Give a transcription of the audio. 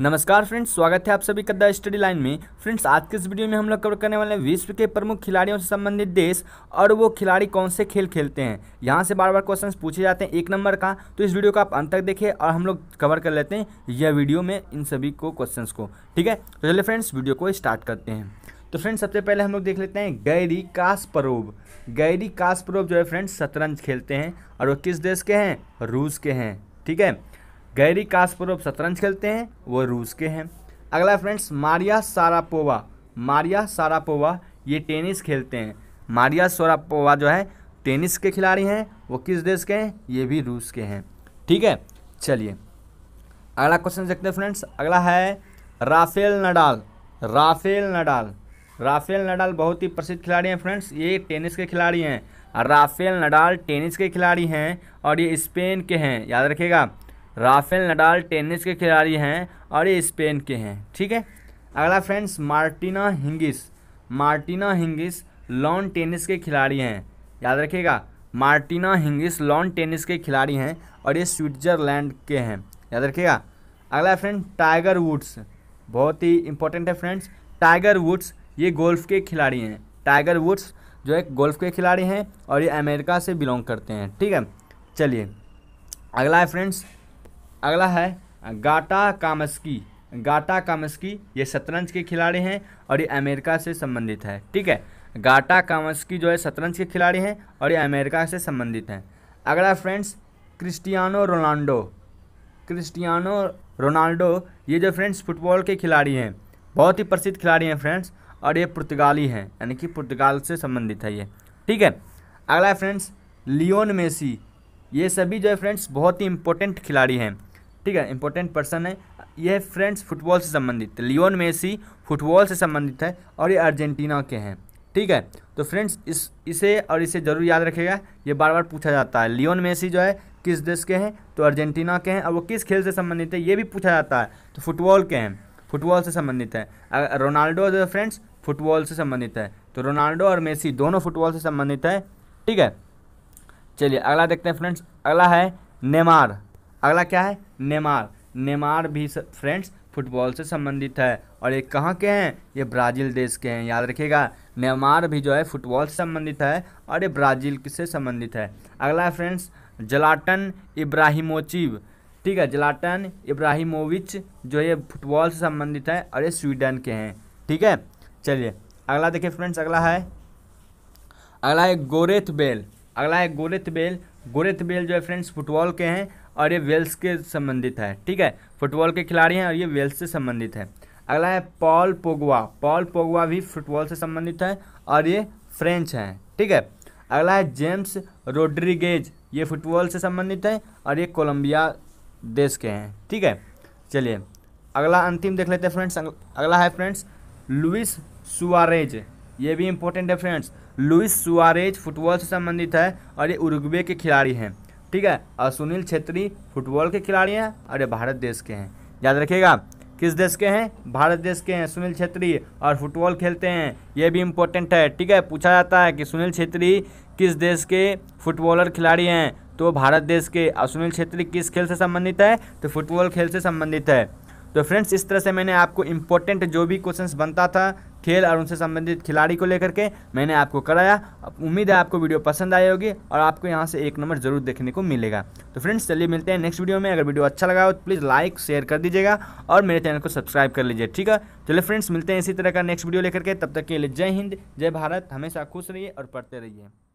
नमस्कार फ्रेंड्स स्वागत है आप सभी का द स्टडी लाइन में फ्रेंड्स आज के इस वीडियो में हम लोग कवर करने वाले हैं विश्व के प्रमुख खिलाड़ियों से संबंधित देश और वो खिलाड़ी कौन से खेल खेलते हैं यहाँ से बार बार क्वेश्चंस पूछे जाते हैं एक नंबर का तो इस वीडियो को आप अंत तक देखिए और हम लोग कवर कर लेते हैं यह वीडियो में इन सभी को क्वेश्चन को ठीक है तो चलिए फ्रेंड्स वीडियो को स्टार्ट करते हैं तो फ्रेंड्स सबसे पहले हम लोग देख लेते हैं गैरी कास्परोव गैरी कास्परोव जो है फ्रेंड्स शतरंज खेलते हैं और वो किस देश के हैं रूस के हैं ठीक है गैरी कास्परोव शतरंज खेलते हैं वो रूस के हैं अगला friends Maria Sharapova Maria Sharapova ये टेनिस खेलते हैं मारिया सारापोवा जो है टेनिस के खिलाड़ी हैं वो किस देश के हैं ये भी रूस के हैं ठीक है चलिए अगला क्वेश्चन देखते हैं फ्रेंड्स अगला है Rafael Nadal Rafael Nadal Rafael Nadal बहुत ही प्रसिद्ध खिलाड़ी हैं फ्रेंड्स ये टेनिस के खिलाड़ी हैं राफेल नडाल टेनिस के खिलाड़ी हैं और ये स्पेन के हैं याद रखिएगा राफेल नडाल टेनिस के खिलाड़ी हैं और ये स्पेन के हैं ठीक है अगला friends Martina Hingis Martina Hingis lawn tennis के खिलाड़ी हैं याद रखिएगा मार्टिना हिंगिस लॉन टेनिस के खिलाड़ी हैं और ये स्विट्जरलैंड के हैं याद रखिएगा अगला फ्रेंड टाइगर वुड्स बहुत ही इंपॉर्टेंट है फ्रेंड्स टाइगर वुड्स ये गोल्फ के खिलाड़ी हैं टाइगर वुड्स जो एक गोल्फ के खिलाड़ी हैं और ये अमेरिका से बिलोंग करते हैं ठीक है चलिए अगला है फ्रेंड्स अगला है गाटा कामस्की गाटा कामस्की ये शतरंज के खिलाड़ी हैं और ये अमेरिका से संबंधित है ठीक है गाटा कामस्की जो है शतरंज के खिलाड़ी हैं और ये अमेरिका से संबंधित हैं अगला friends Cristiano Ronaldo Cristiano Ronaldo ये जो फ्रेंड्स फुटबॉल के खिलाड़ी हैं बहुत ही प्रसिद्ध खिलाड़ी हैं फ्रेंड्स और ये पुर्तगाली हैं यानी कि पुर्तगाल से संबंधित है ये ठीक है अगला फ्रेंड्स लियोन मेसी ये सभी जो है फ्रेंड्स बहुत ही इंपॉर्टेंट खिलाड़ी हैं ठीक है इंपॉर्टेंट पर्सन है यह फ्रेंड्स फुटबॉल से संबंधित लियोन मेसी फुटबॉल से संबंधित है और ये अर्जेंटीना के हैं ठीक है तो फ्रेंड्स इस इसे और इसे ज़रूर याद रखेगा ये बार बार पूछा जाता है लियोन मेसी जो है किस देश के हैं तो अर्जेंटीना के हैं और वो किस खेल से संबंधित है ये भी पूछा जाता है तो फुटबॉल के हैं फुटबॉल से संबंधित है रोनाल्डो जो फ्रेंड्स फुटबॉल से संबंधित है तो रोनाल्डो और मेसी दोनों फुटबॉल से संबंधित है ठीक है चलिए अगला देखते हैं फ्रेंड्स अगला है नेमार अगला क्या है नेमार नेमार भी फ्रेंड्स फुटबॉल से संबंधित है और ये कहाँ के हैं ये ब्राज़ील देश के हैं याद रखिएगा नेमार भी जो है फुटबॉल से संबंधित है और ये ब्राज़ील से संबंधित है अगला है फ्रेंड्स जलाटन इब्राहिमोचिव ठीक है जलाटन इब्राहिमोविच जो ये फुटबॉल से संबंधित है और ये स्वीडन के हैं ठीक है चलिए अगला देखिए फ्रेंड्स अगला है अगला है गोरेथ बेल अगला है गोरेथ बेल गोरेथ बेल जो है फ्रेंड्स फुटबॉल के हैं और ये वेल्स के संबंधित है ठीक है फुटबॉल के खिलाड़ी हैं और ये वेल्स से संबंधित है अगला है पॉल पोगवा पॉल पोगवा भी फुटबॉल से संबंधित है और ये फ्रेंच हैं ठीक है अगला है जेम्स रोड्रिगेज ये फुटबॉल से संबंधित है और ये कोलंबिया देश के हैं ठीक है चलिए अगला अंतिम देख लेते हैं फ्रेंड्स अगला है फ्रेंड्स लुइस सुआरेज ये भी इम्पोर्टेंट है फ्रेंड्स लुइस सुआरेज फुटबॉल से संबंधित है और ये उर्गवे के खिलाड़ी हैं ठीक है और सुनील छेत्री फुटबॉल के खिलाड़ी हैं और ये भारत देश के हैं याद रखिएगा किस देश के हैं भारत देश के हैं सुनील छेत्री और फुटबॉल खेलते हैं ये भी इम्पोर्टेंट है ठीक है पूछा जाता है कि सुनील छेत्री किस देश के फुटबॉलर खिलाड़ी हैं तो भारत देश के और सुनील छेत्री किस खेल से संबंधित है तो फुटबॉल खेल से संबंधित है तो फ्रेंड्स इस तरह से मैंने आपको इम्पोर्टेंट जो भी क्वेश्चंस बनता था खेल और उनसे संबंधित खिलाड़ी को लेकर के मैंने आपको कराया उम्मीद है आपको वीडियो पसंद आई होगी और आपको यहाँ से एक नंबर जरूर देखने को मिलेगा तो फ्रेंड्स चलिए मिलते हैं नेक्स्ट वीडियो में अगर वीडियो अच्छा लगा हो तो प्लीज़ लाइक शेयर कर दीजिएगा और मेरे चैनल को सब्सक्राइब कर लीजिए ठीक है चलिए फ्रेंड्स मिलते हैं इसी तरह का नेक्स्ट वीडियो लेकर के तब तक के लिए जय हिंद जय भारत हमेशा खुश रहिए और पढ़ते रहिए